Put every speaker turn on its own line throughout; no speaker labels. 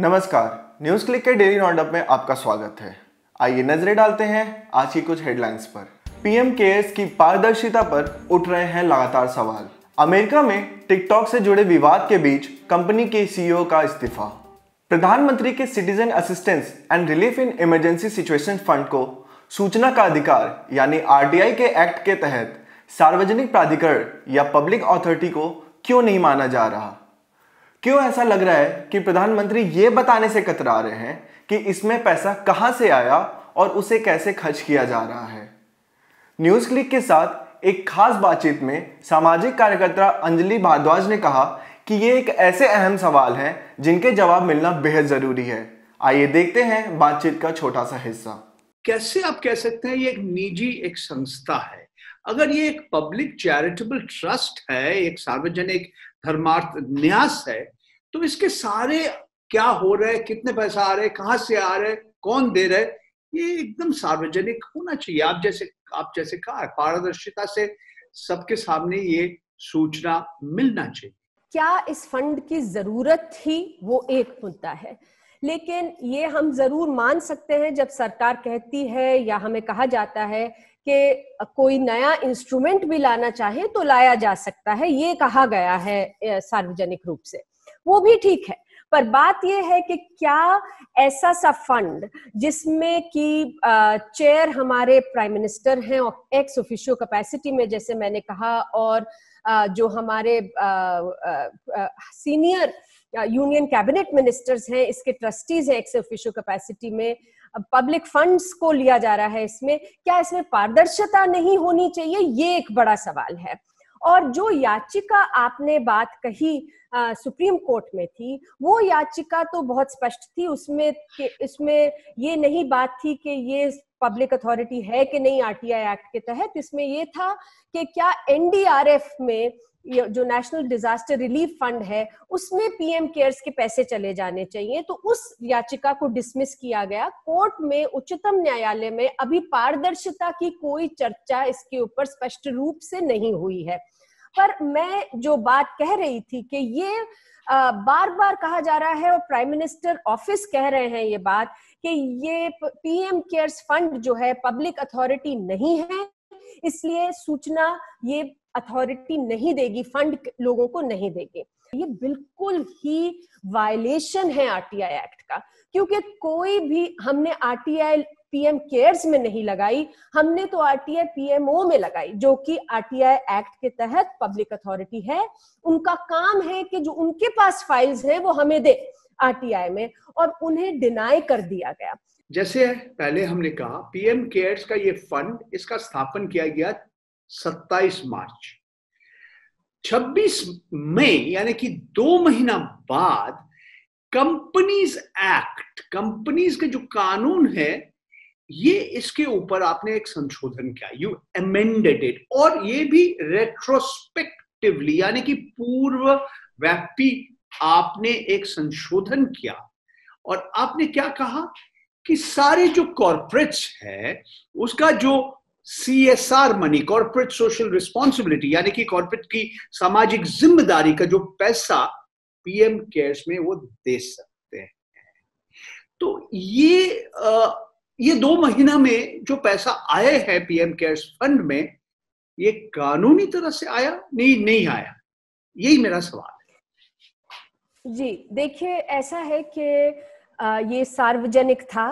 नमस्कार news click के daily roundup में आपका स्वागत है आइए नजरें डालते हैं आज की कुछ हेडलाइंस पर पीएम केयर्स की पारदर्शिता पर उठ रहे हैं लगातार सवाल अमेरिका में टिकटॉक से जुड़े विवाद के बीच कंपनी के सीईओ e का इस्तीफा प्रधानमंत्री के citizen assistance and relief in emergency situation fund को सूचना का अधिकार यानी आरटीआई के एक्ट के तहत सार्वजनिक प्राधिकरण या पब्लिक अथॉरिटी को क्यों नहीं माना जा रहा क्यों ऐसा लग रहा है कि प्रधानमंत्री ये बताने से कतरा रहे हैं कि इसमें पैसा कहां से आया और उसे कैसे खर्च किया जा रहा है न्यूज क्लिक के साथ एक खास बातचीत में सामाजिक कार्यकर्ता अंजलि भारद्वाज ने कहा कि ये एक ऐसे अहम सवाल है जिनके जवाब मिलना बेहद जरूरी है आइए देखते हैं बातचीत का छोटा सा हिस्सा कैसे आप कह
सकते हैं ये एक निजी एक संस्था है अगर ये एक पब्लिक चैरिटेबल ट्रस्ट है एक सार्वजनिक धर्मार्थ न्यास है तो इसके सारे क्या हो रहे कितने पैसा आ रहे कहाँ से आ रहे कौन दे रहे ये एकदम सार्वजनिक होना चाहिए आप जैसे आप जैसे कहा पारदर्शिता से सबके सामने ये सूचना मिलना चाहिए
क्या इस फंड की जरूरत थी वो एक मुद्दा है लेकिन ये हम जरूर मान सकते हैं जब सरकार कहती है या हमें कहा जाता है कि कोई नया इंस्ट्रूमेंट भी लाना चाहे तो लाया जा सकता है ये कहा गया है सार्वजनिक रूप से वो भी ठीक है पर बात यह है कि क्या ऐसा सा फंड जिसमें कि चेयर हमारे प्राइम मिनिस्टर हैं और एक्स ऑफिशियो कैपेसिटी में जैसे मैंने कहा और जो हमारे सीनियर यूनियन कैबिनेट मिनिस्टर्स हैं इसके ट्रस्टीज हैं एक्स ऑफिशियो कैपेसिटी में पब्लिक फंड्स को लिया जा रहा है इसमें क्या इसमें पारदर्शिता नहीं होनी चाहिए ये एक बड़ा सवाल है और जो याचिका आपने बात कही आ, सुप्रीम कोर्ट में थी वो याचिका तो बहुत स्पष्ट थी उसमें इसमें ये नहीं बात थी कि ये पब्लिक अथॉरिटी है कि नहीं आरटीआई एक्ट के तहत इसमें ये था कि क्या एनडीआरएफ में जो नेशनल डिजास्टर रिलीफ फंड है उसमें पीएम केयर्स के पैसे चले जाने चाहिए तो उस याचिका को डिसमिस किया गया कोर्ट में उच्चतम न्यायालय में अभी पारदर्शिता की कोई चर्चा इसके ऊपर स्पष्ट रूप से नहीं हुई है पर मैं जो बात कह रही थी कि ये बार बार कहा जा रहा है और प्राइम मिनिस्टर ऑफिस कह रहे हैं ये बात कि ये पीएम केयर्स फंड जो है पब्लिक अथॉरिटी नहीं है इसलिए सूचना ये अथॉरिटी नहीं देगी फंड लोगों को नहीं देगी ये बिल्कुल ही वायलेशन है आरटीआई एक्ट का क्योंकि कोई भी हमने आरटीआई पीएम केयर्स में नहीं लगाई हमने तो आरटीआई पीएमओ में लगाई जो कि आरटीआई एक्ट के तहत पब्लिक अथॉरिटी है उनका काम है कि जो उनके पास फाइल्स है वो हमें दे आरटीआई में और उन्हें डिनाई कर दिया गया
जैसे पहले हमने कहा पीएम केयर्स का ये फंड इसका स्थापन किया गया 27 मार्च 26 मई यानी कि दो महीना बाद कंपनीज एक्ट कंपनीज के जो कानून है ये इसके ऊपर आपने एक संशोधन किया यू एमेंडेड इट और ये भी रेट्रोस्पेक्टिवली यानी कि पूर्व व्यापी आपने एक संशोधन किया और आपने क्या कहा कि सारे जो कॉर्पोरेट्स है उसका जो C S R money corporate social responsibility यानी कि कॉर्पोरेट की सामाजिक जिम्मेदारी का जो पैसा पीएम केयर्स में वो दे सकते हैं तो ये आ, ये दो महीना में जो पैसा आए हैं पीएम केयर्स फंड में ये कानूनी तरह से आया नहीं नहीं आया यही मेरा सवाल
है जी देखिए ऐसा है कि ये सार्वजनिक था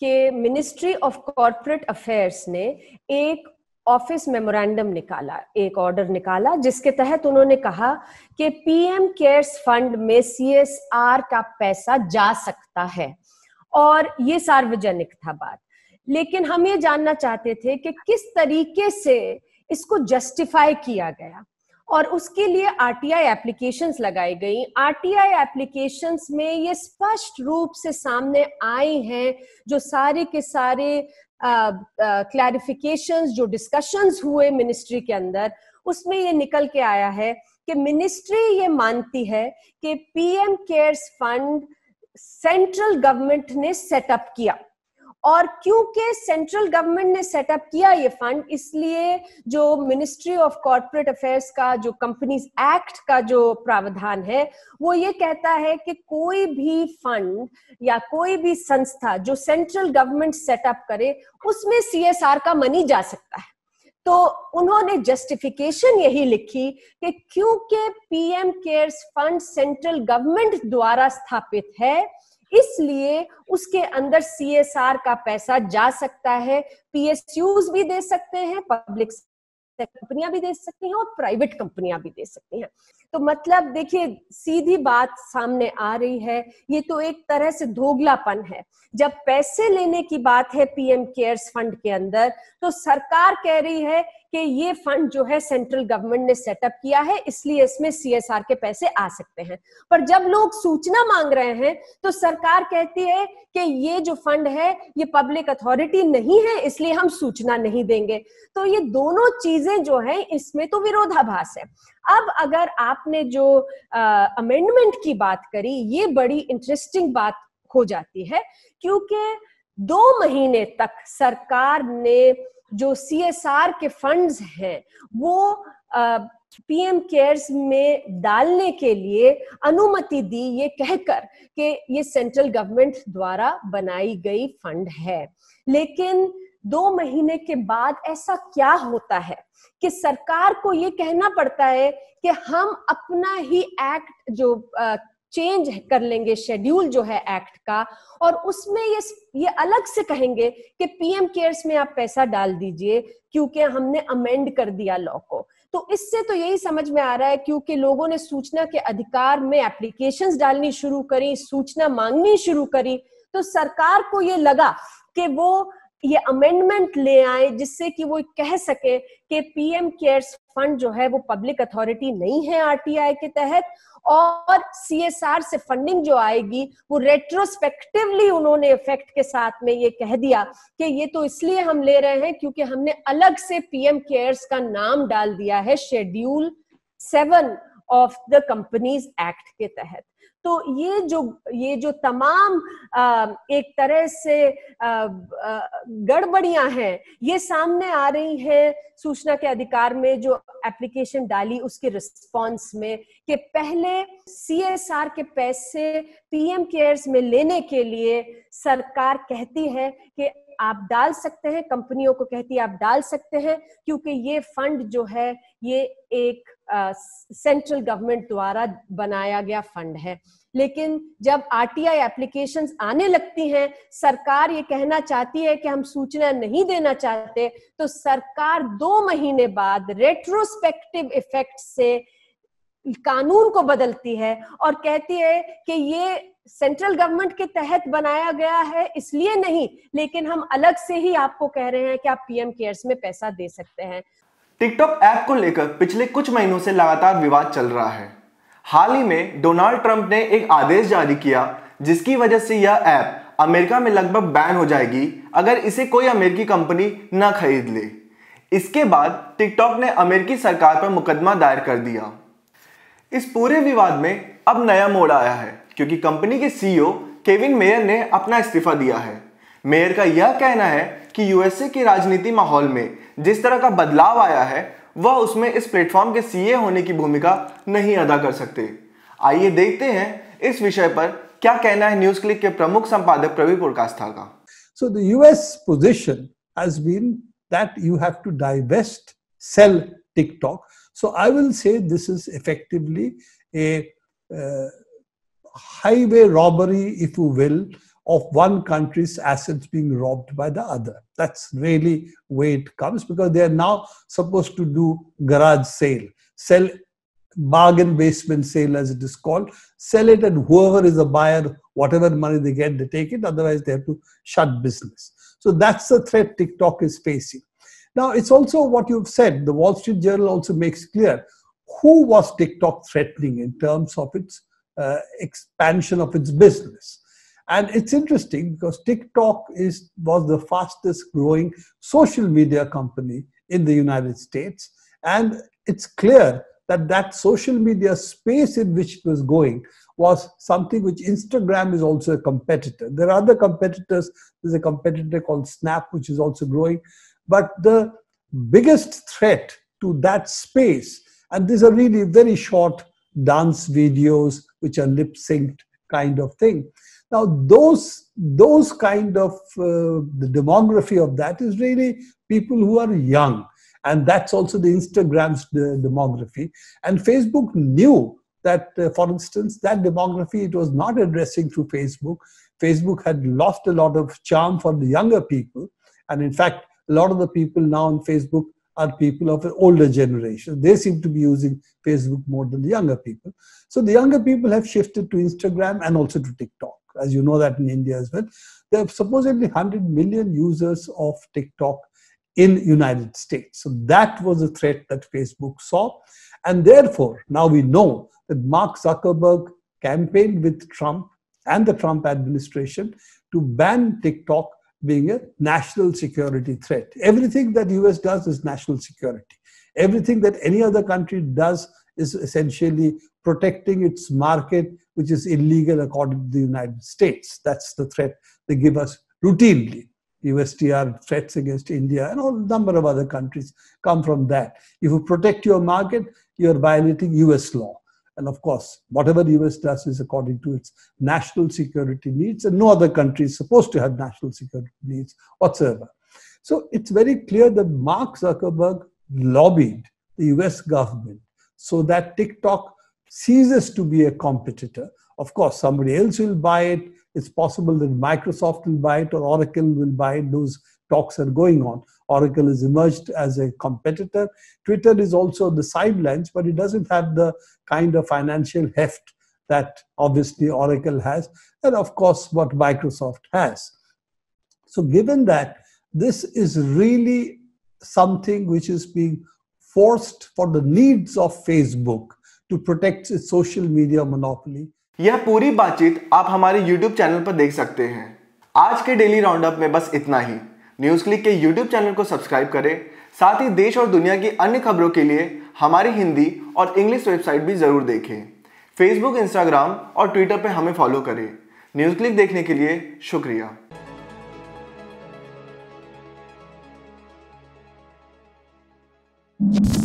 कि मिनिस्ट्री ऑफ कॉरपोरेट अफेयर्स ने एक ऑफिस मेमोरेंडम निकाला एक ऑर्डर निकाला जिसके तहत उन्होंने कहा कि पीएम केयर्स फंड में सीएसआर का पैसा जा सकता है और ये सार्वजनिक था बात लेकिन हम ये जानना चाहते थे कि किस तरीके से इसको जस्टिफाई किया गया और उसके लिए आरटीआई एप्लीकेशंस लगाई गई आरटीआई एप्लीकेशंस में ये स्पष्ट रूप से सामने आई हैं जो सारे के सारे क्लैरिफिकेशन जो डिस्कशंस हुए मिनिस्ट्री के अंदर उसमें ये निकल के आया है कि मिनिस्ट्री ये मानती है कि PM CARES fund central government ने सेटअप किया और क्योंकि सेंट्रल गवर्नमेंट ने सेटअप किया ये फंड इसलिए जो मिनिस्ट्री ऑफ कॉरपोरेट अफेयर्स का जो कंपनीज एक्ट का जो प्रावधान है वो ये कहता है कि कोई भी फंड या कोई भी संस्था जो सेंट्रल गवर्नमेंट सेटअप करे उसमें सीएसआर का मनी जा सकता है तो उन्होंने जस्टिफिकेशन यही लिखी कि क्योंकि PM CARES fund central government द्वारा स्थापित है इसलिए उसके अंदर आर का पैसा जा सकता है पीएसयूज भी दे सकते हैं पब्लिक कंपनियां भी दे सकती हैं और प्राइवेट कंपनियां भी दे सकती हैं तो मतलब देखिए सीधी बात सामने आ रही है ये तो एक तरह से धोगलापन है जब पैसे लेने की बात है पीएम केयर्स फंड के अंदर तो सरकार कह रही है कि ये फंड जो है सेंट्रल गवर्नमेंट ने सेटअप किया है इसलिए इसमें सीएसआर के पैसे आ सकते हैं पर जब लोग सूचना मांग रहे हैं तो सरकार कहती है कि ये जो फंड है ये पब्लिक अथॉरिटी नहीं है इसलिए हम सूचना नहीं देंगे तो ये दोनों चीजें जो है इसमें तो विरोधाभास है अब अगर आपने जो अमेंडमेंट की बात करी ये बड़ी इंटरेस्टिंग बात हो जाती है क्योंकि दो महीने तक सरकार ने जो सी के फंड्स हैं वो पीएम केयर्स में डालने के लिए अनुमति दी ये कहकर कि ये सेंट्रल गवर्नमेंट द्वारा बनाई गई फंड है लेकिन दो महीने के बाद ऐसा क्या होता है कि सरकार को ये कहना पड़ता है कि हम अपना ही एक्ट जो चेंज कर लेंगे शेड्यूल जो है एक्ट का और उसमें ये ये अलग से कहेंगे कि पीएम केयर्स में आप पैसा डाल दीजिए क्योंकि हमने अमेंड कर दिया लॉ को तो इससे तो यही समझ में आ रहा है क्योंकि लोगों ने सूचना के अधिकार में एप्लीकेशंस डालनी शुरू करी सूचना मांगनी शुरू करी तो सरकार को ये लगा कि वो ये अमेंडमेंट ले आए जिससे कि वो कह सके कि पीएम केयर्स फंड जो है वो पब्लिक अथॉरिटी नहीं है आरटीआई के तहत और सीएसआर से फंडिंग जो आएगी वो रेट्रोस्पेक्टिवली उन्होंने इफेक्ट के साथ में ये कह दिया कि ये तो इसलिए हम ले रहे हैं क्योंकि हमने अलग से पीएम केयर्स का नाम डाल दिया है schedule seven of the companies act के तहत तो ये जो ये जो तमाम एक तरह से गड़बड़ियां हैं ये सामने आ रही हैं सूचना के अधिकार में जो एप्लीकेशन डाली उसके रिस्पांस में कि पहले सीएसआर के पैसे पीएम केयर्स में लेने के लिए सरकार कहती है कि आप डाल सकते हैं कंपनियों को कहती है आप डाल सकते हैं क्योंकि ये फंड जो है ये एक सेंट्रल गवर्नमेंट द्वारा बनाया गया फंड है लेकिन जब आरटीआई एप्लीकेशंस आने लगती हैं सरकार ये कहना चाहती है कि हम सूचना नहीं देना चाहते तो सरकार दो महीने बाद रेट्रोस्पेक्टिव इफेक्ट से कानून को बदलती है और कहती है कि ये सेंट्रल गवर्नमेंट के तहत बनाया गया है इसलिए नहीं लेकिन हम अलग से ही आपको कह रहे हैं कि आप पीएम केयर्स में पैसा दे सकते हैं
टिकटॉक ऐप को लेकर पिछले कुछ महीनों से लगातार विवाद चल रहा है हाल ही में डोनाल्ड ट्रंप ने एक आदेश जारी किया जिसकी वजह से यह ऐप अमेरिका में लगभग बैन हो जाएगी अगर इसे कोई अमेरिकी कंपनी न खरीद ले इसके बाद टिकटॉक ने अमेरिकी सरकार पर मुकदमा दायर कर दिया इस पूरे विवाद में अब नया मोड़ आया है क्योंकि कंपनी के सीईओ e केविन मेयर ने अपना इस्तीफा दिया है मेयर का यह कहना है कि यूएसए की राजनीति माहौल में जिस तरह का बदलाव आया है वह उसमें इस प्लेटफॉर्म के सीए होने की भूमिका नहीं अदा कर सकते आइए देखते हैं इस विषय पर क्या कहना है न्यूज क्लिक के प्रमुख संपादक प्रवीण पुरकास्था का
so the US position has been that you have to divest sell TikTok so I will say this is effectively a highway robbery, if you of one country's assets being robbed by the other. That's really where it comes because they are now supposed to do garage sale, sell bargain basement sale as it is called, sell it and whoever is a buyer, whatever money they get, they take it, otherwise they have to shut business. So that's the threat TikTok is facing. Now, it's also what you've said, the Wall Street Journal also makes clear who was TikTok threatening in terms of its uh, expansion of its business. And it's interesting because TikTok is, was the fastest growing social media company in the United States. And it's clear that that social media space in which it was going was something which Instagram is also a competitor. There are other competitors. There's a competitor called Snap, which is also growing. But the biggest threat to that space, and these are really very short dance videos, which are lip synced kind of thing. Now, those, those kind of uh, the demography of that is really people who are young. And that's also the Instagram's de- uh, demography. And Facebook knew that, uh, for instance, that demography it was not addressing through Facebook. Facebook had lost a lot of charm for the younger people. And in fact, a lot of the people now on Facebook are people of an older generation. They seem to be using Facebook more than the younger people. So the younger people have shifted to Instagram and also to TikTok as you know that in India as well. There are supposedly 100 million users of TikTok in United States. So that was a threat that Facebook saw. And therefore, now we know that Mark Zuckerberg campaigned with Trump and the Trump administration to ban TikTok being a national security threat. Everything that US does is national security. Everything that any other country does is essentially protecting its market, which is illegal according to the United States. That's the threat they give us routinely. USTR threats against India and a number of other countries come from that. If you protect your market, you're violating US law. And of course, whatever the US does is according to its national security needs, and no other country is supposed to have national security needs whatsoever. So it's very clear that Mark Zuckerberg lobbied the US government so that TikTok ceases to be a competitor. Of course, somebody else will buy it. It's possible that Microsoft will buy it or Oracle will buy it. Those talks are going on. Oracle has emerged as a competitor. Twitter is also on the sidelines, but it doesn't have the kind of financial heft that obviously Oracle has, and of course, what Microsoft has. So, given that, this is really something which is being forced for the needs of Facebook to protect social media monopoly
यह पूरी बातचीत आप हमारे YouTube channel पर देख सकते हैं आज के डेली राउंडअप में बस इतना ही न्यूज क्लिक के YouTube चैनल को सब्सक्राइब करें साथ ही देश और दुनिया की अन्य खबरों के लिए हमारी हिंदी और इंग्लिश वेबसाइट भी जरूर देखें फेसबुक इंस्टाग्राम और ट्विटर पर हमें फॉलो करें न्यूज क्लिक देखने के लिए शुक्रिया you